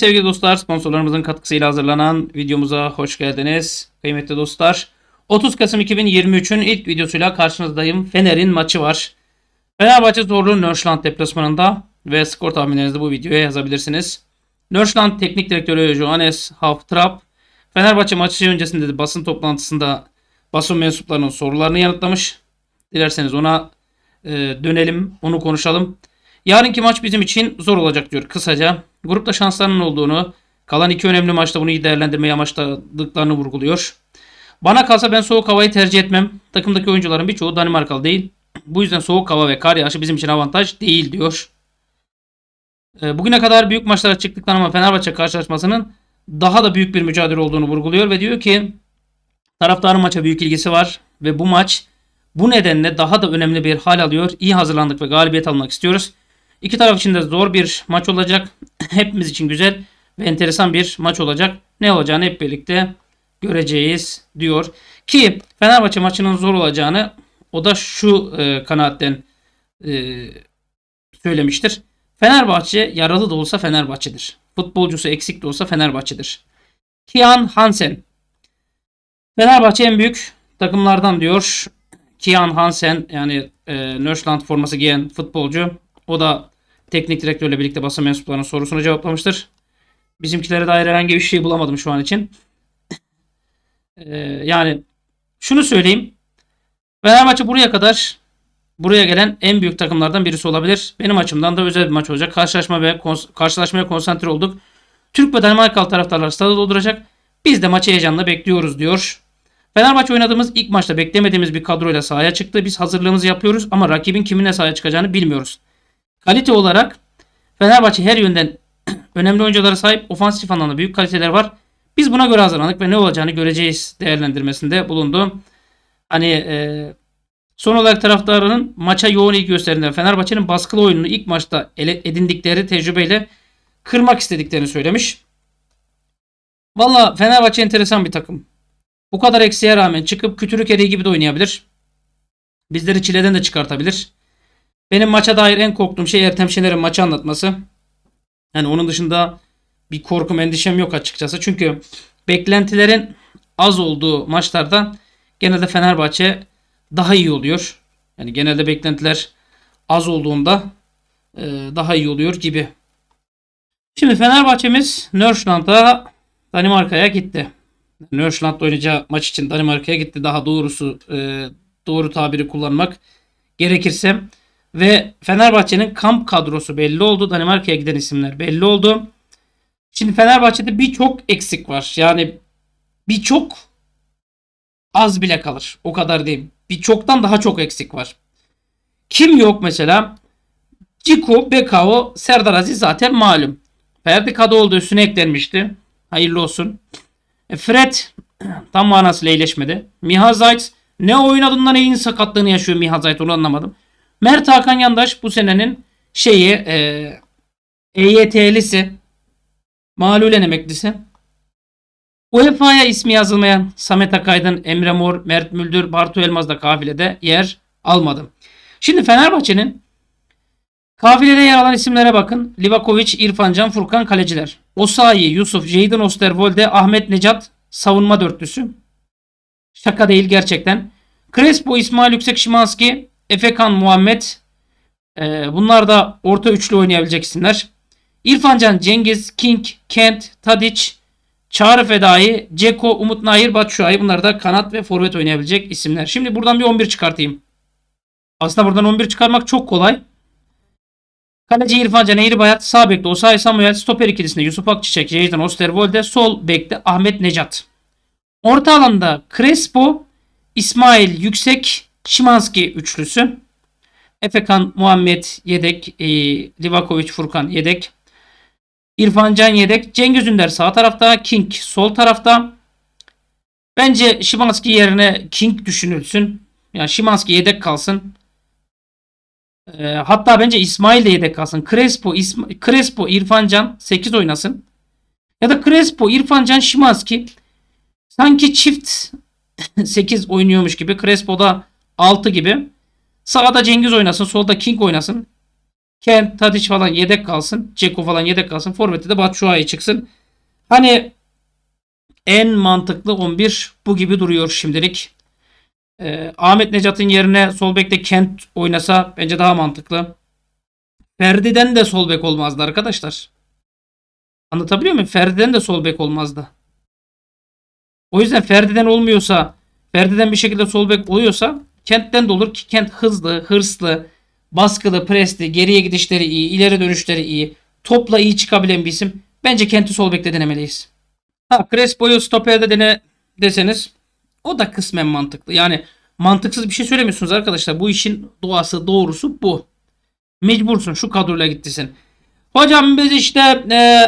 sevgili dostlar sponsorlarımızın katkısıyla hazırlanan videomuza hoş geldiniz. Kıymetli dostlar 30 Kasım 2023'ün ilk videosuyla karşınızdayım. Fener'in maçı var. Fenerbahçe zorlu Nörşland deplasmanında ve skor tahminlerinizi bu videoya yazabilirsiniz. Nörşland Teknik Direktörü Johannes Haftrap Fenerbahçe maçı öncesinde de basın toplantısında basın mensuplarının sorularını yanıtlamış. Dilerseniz ona e, dönelim, onu konuşalım. Yarınki maç bizim için zor olacak diyor kısaca. Grupta şanslarının olduğunu, kalan iki önemli maçta bunu iyi değerlendirmeyi amaçladıklarını vurguluyor. Bana kalsa ben soğuk havayı tercih etmem. Takımdaki oyuncuların birçoğu Danimarkalı değil. Bu yüzden soğuk hava ve kar yağışı bizim için avantaj değil diyor. Ee, bugüne kadar büyük maçlara çıktıktan ama Fenerbahçe karşılaşmasının daha da büyük bir mücadele olduğunu vurguluyor ve diyor ki taraftarın maça büyük ilgisi var ve bu maç bu nedenle daha da önemli bir hal alıyor. İyi hazırlandık ve galibiyet almak istiyoruz. İki taraf için de zor bir maç olacak. Hepimiz için güzel ve enteresan bir maç olacak. Ne olacağını hep birlikte göreceğiz diyor. Ki Fenerbahçe maçının zor olacağını o da şu e, kanaatten e, söylemiştir. Fenerbahçe yaralı da olsa Fenerbahçe'dir. Futbolcusu eksik de olsa Fenerbahçe'dir. Kian Hansen. Fenerbahçe en büyük takımlardan diyor. Kian Hansen yani e, Nörsland forması giyen futbolcu. O da teknik direktörle birlikte basın mensuplarının sorusunu cevaplamıştır. Bizimkilere dair herhangi bir şey bulamadım şu an için. ee, yani şunu söyleyeyim. Fenerbahçe buraya kadar buraya gelen en büyük takımlardan birisi olabilir. Benim açımdan da özel bir maç olacak. Karşılaşma ve kons- karşılaşmaya konsantre olduk. Türk ve Danimarkalı taraftarlar stada dolduracak. Biz de maçı heyecanla bekliyoruz diyor. Fenerbahçe oynadığımız ilk maçta beklemediğimiz bir kadroyla sahaya çıktı. Biz hazırlığımızı yapıyoruz ama rakibin kiminle sahaya çıkacağını bilmiyoruz. Kalite olarak Fenerbahçe her yönden önemli oyunculara sahip. Ofansif anlamda büyük kaliteler var. Biz buna göre hazırlandık ve ne olacağını göreceğiz değerlendirmesinde bulundu. Hani e, son olarak taraftarının maça yoğun ilgi gösterdiğinden Fenerbahçe'nin baskılı oyununu ilk maçta ele, edindikleri tecrübeyle kırmak istediklerini söylemiş. Valla Fenerbahçe enteresan bir takım. Bu kadar eksiğe rağmen çıkıp kütürük eriği gibi de oynayabilir. Bizleri çileden de çıkartabilir. Benim maça dair en korktuğum şey Ertem Şener'in maçı anlatması. Yani onun dışında bir korkum endişem yok açıkçası. Çünkü beklentilerin az olduğu maçlardan genelde Fenerbahçe daha iyi oluyor. Yani genelde beklentiler az olduğunda e, daha iyi oluyor gibi. Şimdi Fenerbahçe'miz Nörşland'a Danimarka'ya gitti. Nörşland oynayacağı maç için Danimarka'ya gitti. Daha doğrusu e, doğru tabiri kullanmak gerekirse. Ve Fenerbahçe'nin kamp kadrosu belli oldu. Danimarka'ya giden isimler belli oldu. Şimdi Fenerbahçe'de birçok eksik var. Yani birçok az bile kalır. O kadar diyeyim. Birçoktan daha çok eksik var. Kim yok mesela? Ciku, Bekao, Serdar Aziz zaten malum. Ferdi Kadıoğlu da üstüne eklenmişti. Hayırlı olsun. E, Fred tam manasıyla iyileşmedi. Mihazayt ne oyun adından neyin sakatlığını yaşıyor Mihazayt onu anlamadım. Mert Hakan Yandaş bu senenin şeyi e, EYT'lisi malulen emeklisi. UEFA'ya ismi yazılmayan Samet Akaydın, Emre Mor, Mert Müldür, Bartu Elmaz da kafilede yer almadı. Şimdi Fenerbahçe'nin kafilede yer alan isimlere bakın. Livakovic, İrfan Can, Furkan Kaleciler. Osayi, Yusuf, Jadon Osterwolde, Ahmet Necat savunma dörtlüsü. Şaka değil gerçekten. Crespo, İsmail Yüksek Şimanski Efekan Muhammed. E, bunlar da orta üçlü oynayabilecek isimler. İrfancan Cengiz, King, Kent, Tadic, Çağrı Fedai, Ceko, Umut Nahir, Batşuay. Bunlar da kanat ve forvet oynayabilecek isimler. Şimdi buradan bir 11 çıkartayım. Aslında buradan 11 çıkarmak çok kolay. Kaleci İrfan Can Eğri Bayat, sağ bekte Osay Samuel, stoper ikilisinde Yusuf Akçiçek, Jeydan Osterwolde, sol bekte Ahmet Necat. Orta alanda Crespo, İsmail Yüksek, Şimanski üçlüsü. Efekan Muhammed yedek. E, Livakovic Furkan yedek. İrfan Can yedek. Cengiz Ünder sağ tarafta. King sol tarafta. Bence Şimanski yerine King düşünülsün. Yani Şimanski yedek kalsın. E, hatta bence İsmail de yedek kalsın. Crespo, İsma, Crespo İrfan Can 8 oynasın. Ya da Crespo, İrfan Can, Şimanski sanki çift 8 oynuyormuş gibi. Crespo da. 6 gibi. Sağda Cengiz oynasın. Solda King oynasın. Kent, Tadic falan yedek kalsın. Ceko falan yedek kalsın. Forvet'te de Batshuayi çıksın. Hani en mantıklı 11 bu gibi duruyor şimdilik. Ee, Ahmet Necat'ın yerine sol bekte Kent oynasa bence daha mantıklı. Ferdi'den de sol bek olmazdı arkadaşlar. Anlatabiliyor muyum? Ferdi'den de sol bek olmazdı. O yüzden Ferdi'den olmuyorsa, Ferdi'den bir şekilde sol bek oluyorsa Kentten de olur ki Kent hızlı, hırslı, baskılı, presli, geriye gidişleri iyi, ileri dönüşleri iyi, topla iyi çıkabilen bir isim. Bence Kent'i sol bekle denemeliyiz. Ha Crespo'yu stoperde dene deseniz o da kısmen mantıklı. Yani mantıksız bir şey söylemiyorsunuz arkadaşlar. Bu işin doğası doğrusu bu. Mecbursun şu kadroyla gittisin. Hocam biz işte e,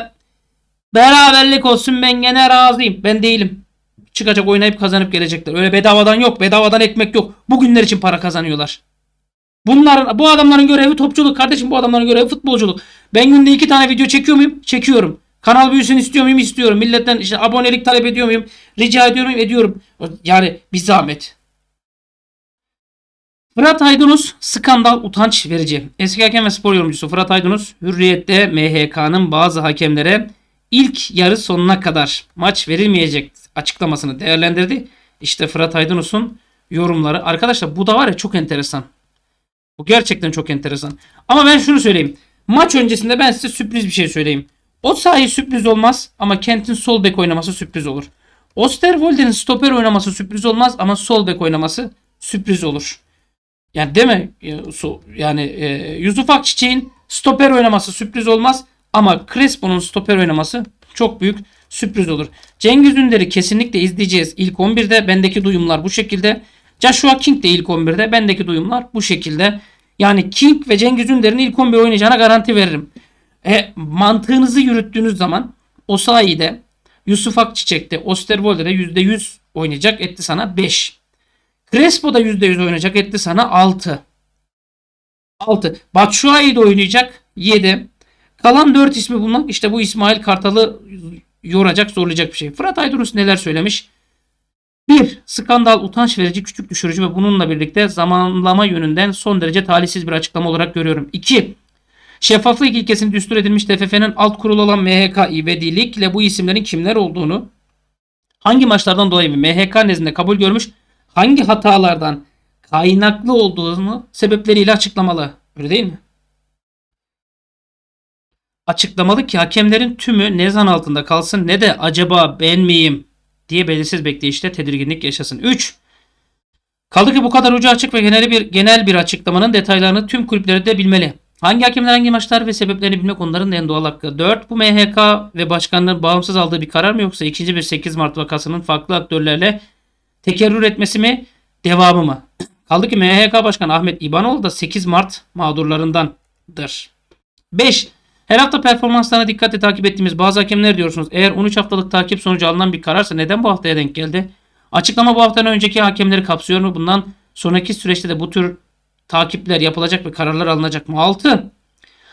beraberlik olsun ben gene razıyım. Ben değilim çıkacak oynayıp kazanıp gelecekler. Öyle bedavadan yok. Bedavadan ekmek yok. Bugünler için para kazanıyorlar. Bunların, bu adamların görevi topçuluk kardeşim. Bu adamların görevi futbolculuk. Ben günde iki tane video çekiyor muyum? Çekiyorum. Kanal büyüsün istiyor muyum? İstiyorum. Milletten işte abonelik talep ediyor muyum? Rica ediyor muyum? Ediyorum. Yani bir zahmet. Fırat Aydınus skandal utanç verici. Eski hakem ve spor yorumcusu Fırat Aydınus Hürriyet'te MHK'nın bazı hakemlere ilk yarı sonuna kadar maç verilmeyecekti açıklamasını değerlendirdi. İşte Fırat Aydınus'un yorumları. Arkadaşlar bu da var ya çok enteresan. Bu gerçekten çok enteresan. Ama ben şunu söyleyeyim. Maç öncesinde ben size sürpriz bir şey söyleyeyim. O sahi sürpriz olmaz ama Kent'in sol bek oynaması sürpriz olur. Osterwolde'nin stoper oynaması sürpriz olmaz ama sol bek oynaması sürpriz olur. Yani değil mi? Yani e, Yusuf Akçiçek'in stoper oynaması sürpriz olmaz ama Crespo'nun stoper oynaması çok büyük sürpriz olur. Cengiz Ünder'i kesinlikle izleyeceğiz. İlk 11'de bendeki duyumlar bu şekilde. Joshua King de ilk 11'de bendeki duyumlar bu şekilde. Yani King ve Cengiz Ünder'in ilk 11 oynayacağına garanti veririm. E, mantığınızı yürüttüğünüz zaman o sayede Yusuf Akçiçek'te Osterwolder'e %100 oynayacak etti sana 5. Crespo'da %100 oynayacak etti sana 6. 6. Batshuayi de oynayacak 7. Kalan 4 ismi bunlar. İşte bu İsmail Kartal'ı yoracak, zorlayacak bir şey. Fırat Aydınus neler söylemiş? 1. Skandal utanç verici, küçük düşürücü ve bununla birlikte zamanlama yönünden son derece talihsiz bir açıklama olarak görüyorum. 2. Şeffaflık ilkesini düstur edilmiş TFF'nin alt kurulu olan MHK ivedilikle bu isimlerin kimler olduğunu, hangi maçlardan dolayı MHK nezdinde kabul görmüş, hangi hatalardan kaynaklı olduğunu sebepleriyle açıklamalı. Öyle değil mi? açıklamalı ki hakemlerin tümü ne zan altında kalsın ne de acaba ben miyim diye belirsiz bekleyişte tedirginlik yaşasın. 3. Kaldı ki bu kadar ucu açık ve genel bir genel bir açıklamanın detaylarını tüm kulüpleri de bilmeli. Hangi hakemler hangi maçlar ve sebeplerini bilmek onların da en doğal hakkı. 4. Bu MHK ve başkanların bağımsız aldığı bir karar mı yoksa ikinci bir 8 Mart vakasının farklı aktörlerle tekerrür etmesi mi devamı mı? Kaldı ki MHK Başkanı Ahmet İbanoğlu da 8 Mart mağdurlarındandır. 5. Her hafta performanslarına dikkatle takip ettiğimiz bazı hakemler diyorsunuz. Eğer 13 haftalık takip sonucu alınan bir kararsa neden bu haftaya denk geldi? Açıklama bu haftanın önceki hakemleri kapsıyor mu? Bundan sonraki süreçte de bu tür takipler yapılacak ve kararlar alınacak mı? 6.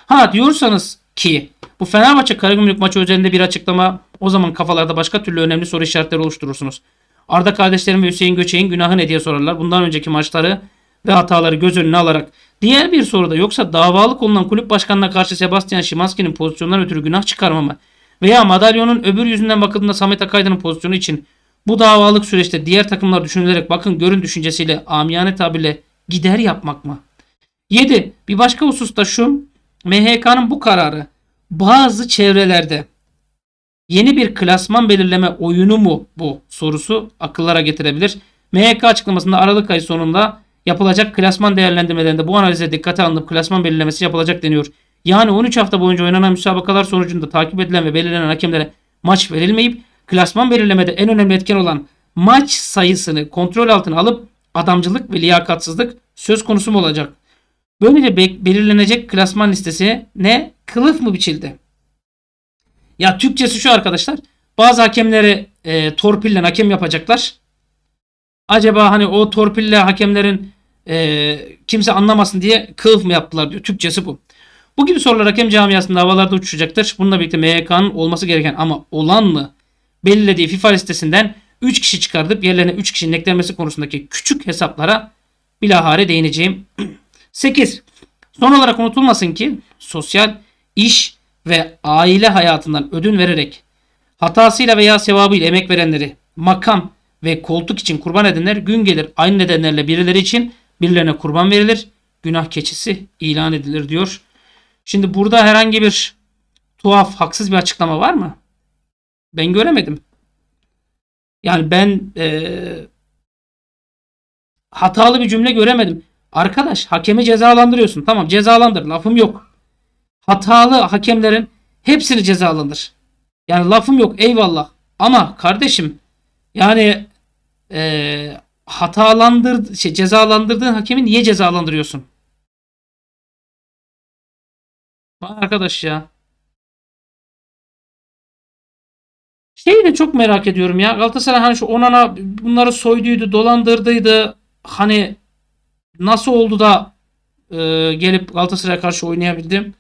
Ha diyorsanız ki bu Fenerbahçe Karagümrük maçı üzerinde bir açıklama o zaman kafalarda başka türlü önemli soru işaretleri oluşturursunuz. Arda kardeşlerim ve Hüseyin Göçek'in günahı ne diye sorarlar. Bundan önceki maçları ve hataları göz önüne alarak Diğer bir soruda yoksa davalı konulan kulüp başkanına karşı Sebastian Şimanski'nin pozisyondan ötürü günah çıkarmama veya madalyonun öbür yüzünden bakıldığında Samet Akaydın'ın pozisyonu için bu davalık süreçte diğer takımlar düşünülerek bakın görün düşüncesiyle amiyane tabirle gider yapmak mı? 7. Bir başka hususta şu MHK'nın bu kararı bazı çevrelerde yeni bir klasman belirleme oyunu mu bu sorusu akıllara getirebilir. MHK açıklamasında Aralık ayı sonunda Yapılacak klasman değerlendirmelerinde bu analize dikkate alınıp klasman belirlemesi yapılacak deniyor. Yani 13 hafta boyunca oynanan müsabakalar sonucunda takip edilen ve belirlenen hakemlere maç verilmeyip klasman belirlemede en önemli etken olan maç sayısını kontrol altına alıp adamcılık ve liyakatsızlık söz konusu mu olacak? Böylece be belirlenecek klasman listesi ne kılıf mı biçildi? Ya Türkçesi şu arkadaşlar. Bazı hakemleri e, torpille hakem yapacaklar. Acaba hani o torpille hakemlerin e, kimse anlamasın diye kılıf mı yaptılar diyor. Türkçesi bu. Bu gibi sorular hakem camiasında havalarda uçuşacaktır. Bununla birlikte MHK'nın olması gereken ama olan mı belirlediği FIFA listesinden 3 kişi çıkartıp yerlerine 3 kişinin eklenmesi konusundaki küçük hesaplara bilahare değineceğim. 8. Son olarak unutulmasın ki sosyal, iş ve aile hayatından ödün vererek hatasıyla veya sevabıyla emek verenleri makam, ve koltuk için kurban edenler gün gelir aynı nedenlerle birileri için birilerine kurban verilir. Günah keçisi ilan edilir diyor. Şimdi burada herhangi bir tuhaf, haksız bir açıklama var mı? Ben göremedim. Yani ben ee, hatalı bir cümle göremedim. Arkadaş hakemi cezalandırıyorsun. Tamam cezalandır lafım yok. Hatalı hakemlerin hepsini cezalandır. Yani lafım yok eyvallah. Ama kardeşim yani e, hatalandır şey, cezalandırdığın hakemi niye cezalandırıyorsun? arkadaş ya. Şeyi de çok merak ediyorum ya. Galatasaray hani şu Onana bunları soyduydu, dolandırdıydı. Hani nasıl oldu da e, gelip Galatasaray'a karşı oynayabildim?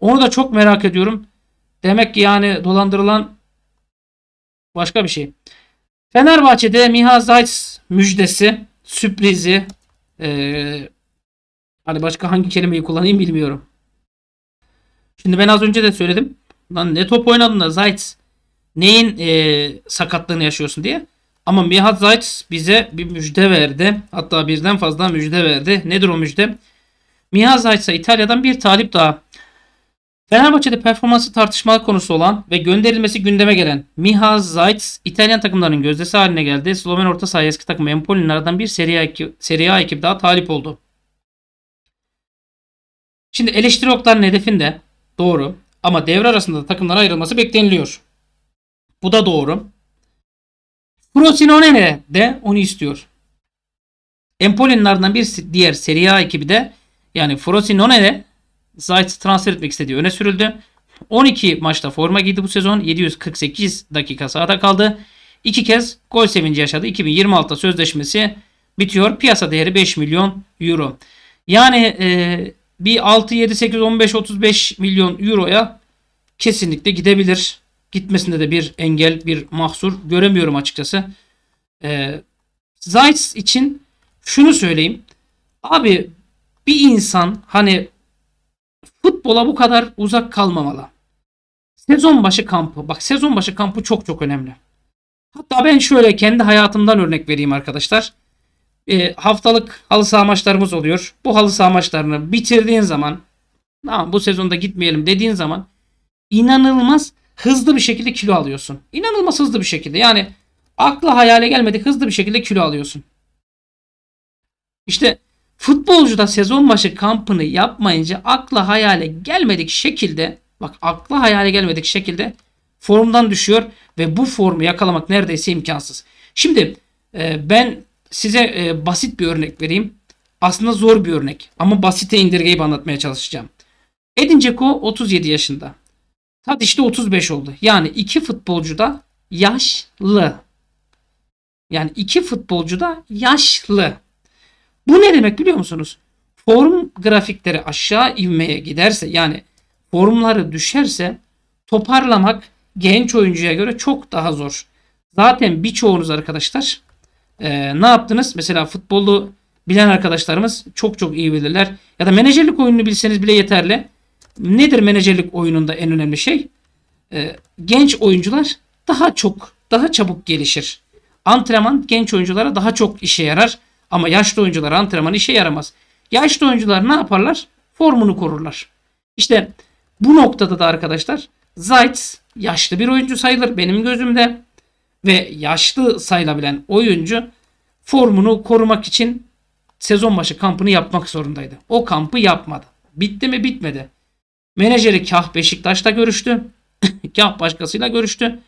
Onu da çok merak ediyorum. Demek ki yani dolandırılan başka bir şey. Fenerbahçe'de Miha Zayt müjdesi, sürprizi. Ee, hani başka hangi kelimeyi kullanayım bilmiyorum. Şimdi ben az önce de söyledim. Lan ne top oynadın da Zayt neyin e, sakatlığını yaşıyorsun diye. Ama Miha Zayt bize bir müjde verdi. Hatta birden fazla müjde verdi. Nedir o müjde? Miha Zayt'sa İtalya'dan bir talip daha Fenerbahçe'de performansı tartışmalı konusu olan ve gönderilmesi gündeme gelen Miha Zajc İtalyan takımlarının gözdesi haline geldi. Sloven orta sahaya eski takım Empoli'nin aradan bir Serie A, ekip, Serie A ekip daha talip oldu. Şimdi eleştiri oklarının de doğru ama devre arasında takımlara ayrılması bekleniliyor. Bu da doğru. Frosinone de onu istiyor. Empoli'nin ardından bir diğer Serie A ekibi de yani Frosinone de Zayt transfer etmek istediği öne sürüldü. 12 maçta forma giydi bu sezon. 748 dakika sahada kaldı. İki kez gol sevinci yaşadı. 2026'da sözleşmesi bitiyor. Piyasa değeri 5 milyon euro. Yani e, bir 6, 7, 8, 15, 35 milyon euroya kesinlikle gidebilir. Gitmesinde de bir engel, bir mahsur göremiyorum açıkçası. E, Zayt için şunu söyleyeyim. Abi bir insan hani Futbola bu kadar uzak kalmamalı. Sezon başı kampı. Bak sezon başı kampı çok çok önemli. Hatta ben şöyle kendi hayatımdan örnek vereyim arkadaşlar. E, haftalık halı saha maçlarımız oluyor. Bu halı saha maçlarını bitirdiğin zaman tamam bu sezonda gitmeyelim dediğin zaman inanılmaz hızlı bir şekilde kilo alıyorsun. İnanılmaz hızlı bir şekilde. Yani akla hayale gelmedik hızlı bir şekilde kilo alıyorsun. İşte Futbolcuda da sezon başı kampını yapmayınca akla hayale gelmedik şekilde bak akla hayale gelmedik şekilde formdan düşüyor ve bu formu yakalamak neredeyse imkansız. Şimdi e, ben size e, basit bir örnek vereyim. Aslında zor bir örnek ama basite indirgeyip anlatmaya çalışacağım. Edin Dzeko 37 yaşında. Tadiç de 35 oldu. Yani iki futbolcu da yaşlı. Yani iki futbolcu da yaşlı. Bu ne demek biliyor musunuz? Form grafikleri aşağı ivmeye giderse yani formları düşerse toparlamak genç oyuncuya göre çok daha zor. Zaten birçoğunuz arkadaşlar e, ne yaptınız? Mesela futbolu bilen arkadaşlarımız çok çok iyi bilirler. Ya da menajerlik oyununu bilseniz bile yeterli. Nedir menajerlik oyununda en önemli şey? E, genç oyuncular daha çok, daha çabuk gelişir. Antrenman genç oyunculara daha çok işe yarar. Ama yaşlı oyuncular antrenman işe yaramaz. Yaşlı oyuncular ne yaparlar? Formunu korurlar. İşte bu noktada da arkadaşlar Zayt yaşlı bir oyuncu sayılır benim gözümde. Ve yaşlı sayılabilen oyuncu formunu korumak için sezon başı kampını yapmak zorundaydı. O kampı yapmadı. Bitti mi? Bitmedi. Menajeri Kah Beşiktaş'ta görüştü. kah başkasıyla görüştü.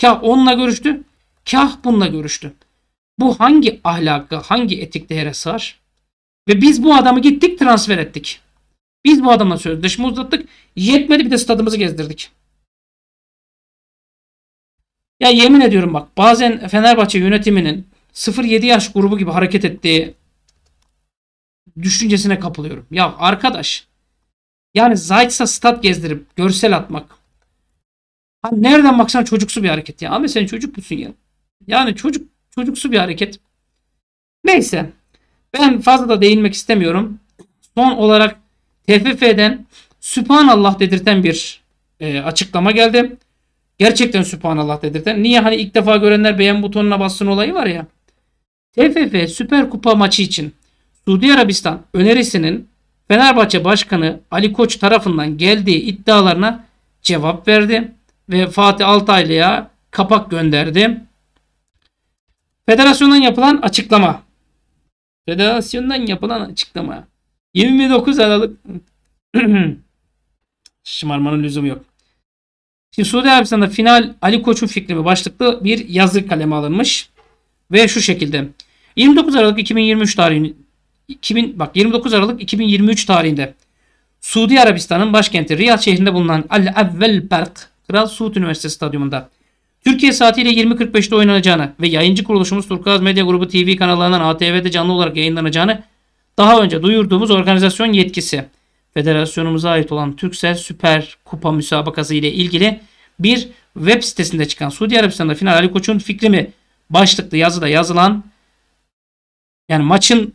Kah onunla görüştü. Kah bununla görüştü. Bu hangi ahlakı, hangi etik değere sığar? Ve biz bu adamı gittik transfer ettik. Biz bu adamla sözleşme uzattık. Yetmedi bir de stadımızı gezdirdik. Ya yemin ediyorum bak bazen Fenerbahçe yönetiminin 0-7 yaş grubu gibi hareket ettiği düşüncesine kapılıyorum. Ya arkadaş yani Zayt'sa stat gezdirip görsel atmak. Hani nereden baksan çocuksu bir hareket ya. Abi sen çocuk musun ya? Yani çocuk Çocuksu bir hareket. Neyse. Ben fazla da değinmek istemiyorum. Son olarak TFF'den Sübhanallah dedirten bir e, açıklama geldi. Gerçekten Sübhanallah dedirten. Niye hani ilk defa görenler beğen butonuna bassın olayı var ya. TFF Süper Kupa maçı için Suudi Arabistan önerisinin Fenerbahçe Başkanı Ali Koç tarafından geldiği iddialarına cevap verdi ve Fatih Altaylı'ya kapak gönderdi. Federasyondan yapılan açıklama. Federasyondan yapılan açıklama. 29 Aralık şımarmanın lüzumu yok. Şimdi Suudi Arabistan'da final Ali Koç'un fikri mi başlıklı bir yazı kaleme alınmış. Ve şu şekilde. 29 Aralık 2023 tarihinde 2000 bak 29 Aralık 2023 tarihinde Suudi Arabistan'ın başkenti Riyad şehrinde bulunan Al Evvel Park Kral Suud Üniversitesi Stadyumunda Türkiye saatiyle 20.45'te oynanacağını ve yayıncı kuruluşumuz Turkuaz Medya Grubu TV kanallarından ATV'de canlı olarak yayınlanacağını daha önce duyurduğumuz organizasyon yetkisi federasyonumuza ait olan Türksel Süper Kupa müsabakası ile ilgili bir web sitesinde çıkan Suudi Arabistan'da final Ali Koç'un fikri mi başlıklı yazıda yazılan yani maçın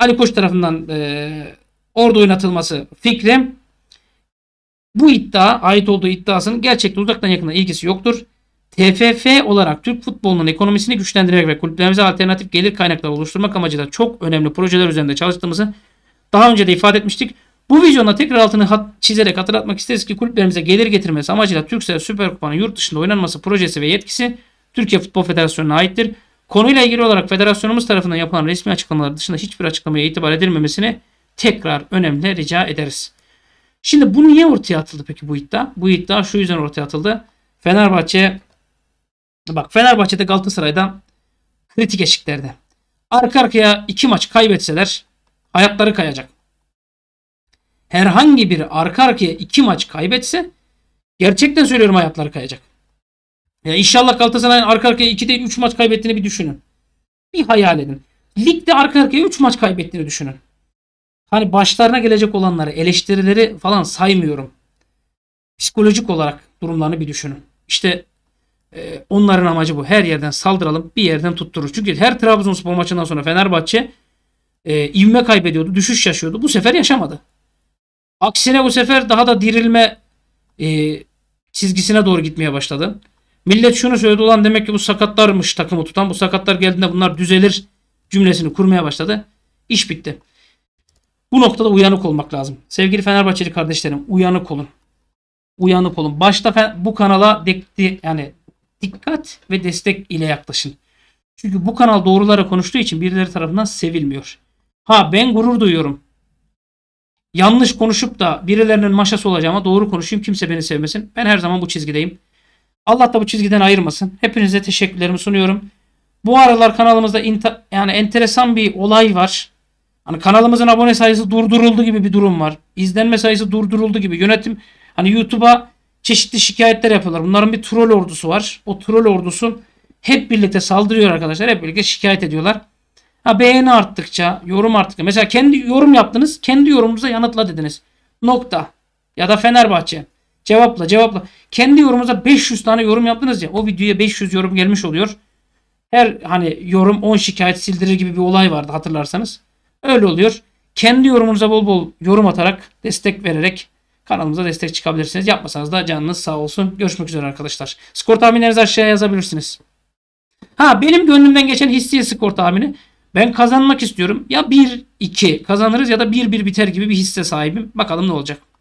Ali Koç tarafından e, orada oynatılması fikri bu iddia ait olduğu iddiasının gerçekten uzaktan yakından ilgisi yoktur. TFF olarak Türk futbolunun ekonomisini güçlendirmek ve kulüplerimize alternatif gelir kaynakları oluşturmak amacıyla çok önemli projeler üzerinde çalıştığımızı daha önce de ifade etmiştik. Bu vizyonla tekrar altını hat çizerek hatırlatmak isteriz ki kulüplerimize gelir getirmesi amacıyla Türksel Süper Kupa'nın yurt dışında oynanması projesi ve yetkisi Türkiye Futbol Federasyonu'na aittir. Konuyla ilgili olarak federasyonumuz tarafından yapılan resmi açıklamalar dışında hiçbir açıklamaya itibar edilmemesini tekrar önemli rica ederiz. Şimdi bu niye ortaya atıldı peki bu iddia? Bu iddia şu yüzden ortaya atıldı. Fenerbahçe Bak Fenerbahçe'de Galatasaray'dan kritik eşiklerde. Arka arkaya iki maç kaybetseler hayatları kayacak. Herhangi bir arka arkaya iki maç kaybetse gerçekten söylüyorum hayatları kayacak. Ya inşallah Galatasaray'ın arka arkaya iki değil üç maç kaybettiğini bir düşünün. Bir hayal edin. Ligde arka arkaya üç maç kaybettiğini düşünün. Hani başlarına gelecek olanları, eleştirileri falan saymıyorum. Psikolojik olarak durumlarını bir düşünün. İşte ee, onların amacı bu. Her yerden saldıralım bir yerden tutturur. Çünkü her Trabzonspor maçından sonra Fenerbahçe e, ivme kaybediyordu. Düşüş yaşıyordu. Bu sefer yaşamadı. Aksine bu sefer daha da dirilme e, çizgisine doğru gitmeye başladı. Millet şunu söyledi olan demek ki bu sakatlarmış takımı tutan. Bu sakatlar geldiğinde bunlar düzelir cümlesini kurmaya başladı. İş bitti. Bu noktada uyanık olmak lazım. Sevgili Fenerbahçeli kardeşlerim uyanık olun. Uyanık olun. Başta bu kanala dikti yani dikkat ve destek ile yaklaşın. Çünkü bu kanal doğrulara konuştuğu için birileri tarafından sevilmiyor. Ha ben gurur duyuyorum. Yanlış konuşup da birilerinin maşası olacağıma doğru konuşayım kimse beni sevmesin. Ben her zaman bu çizgideyim. Allah da bu çizgiden ayırmasın. Hepinize teşekkürlerimi sunuyorum. Bu aralar kanalımızda yani enteresan bir olay var. Hani kanalımızın abone sayısı durduruldu gibi bir durum var. İzlenme sayısı durduruldu gibi. Yönetim hani YouTube'a çeşitli şikayetler yapıyorlar. Bunların bir troll ordusu var. O troll ordusu hep birlikte saldırıyor arkadaşlar. Hep birlikte şikayet ediyorlar. Ha beğeni arttıkça, yorum arttıkça. Mesela kendi yorum yaptınız. Kendi yorumunuza yanıtla dediniz. Nokta. Ya da Fenerbahçe. Cevapla cevapla. Kendi yorumunuza 500 tane yorum yaptınız ya. O videoya 500 yorum gelmiş oluyor. Her hani yorum 10 şikayet sildirir gibi bir olay vardı hatırlarsanız. Öyle oluyor. Kendi yorumunuza bol bol yorum atarak, destek vererek Kanalımıza destek çıkabilirsiniz. Yapmasanız da canınız sağ olsun. Görüşmek üzere arkadaşlar. Skor tahminlerinizi aşağıya yazabilirsiniz. Ha benim gönlümden geçen hissi skor tahmini. Ben kazanmak istiyorum. Ya 1-2 kazanırız ya da 1-1 biter gibi bir hisse sahibim. Bakalım ne olacak.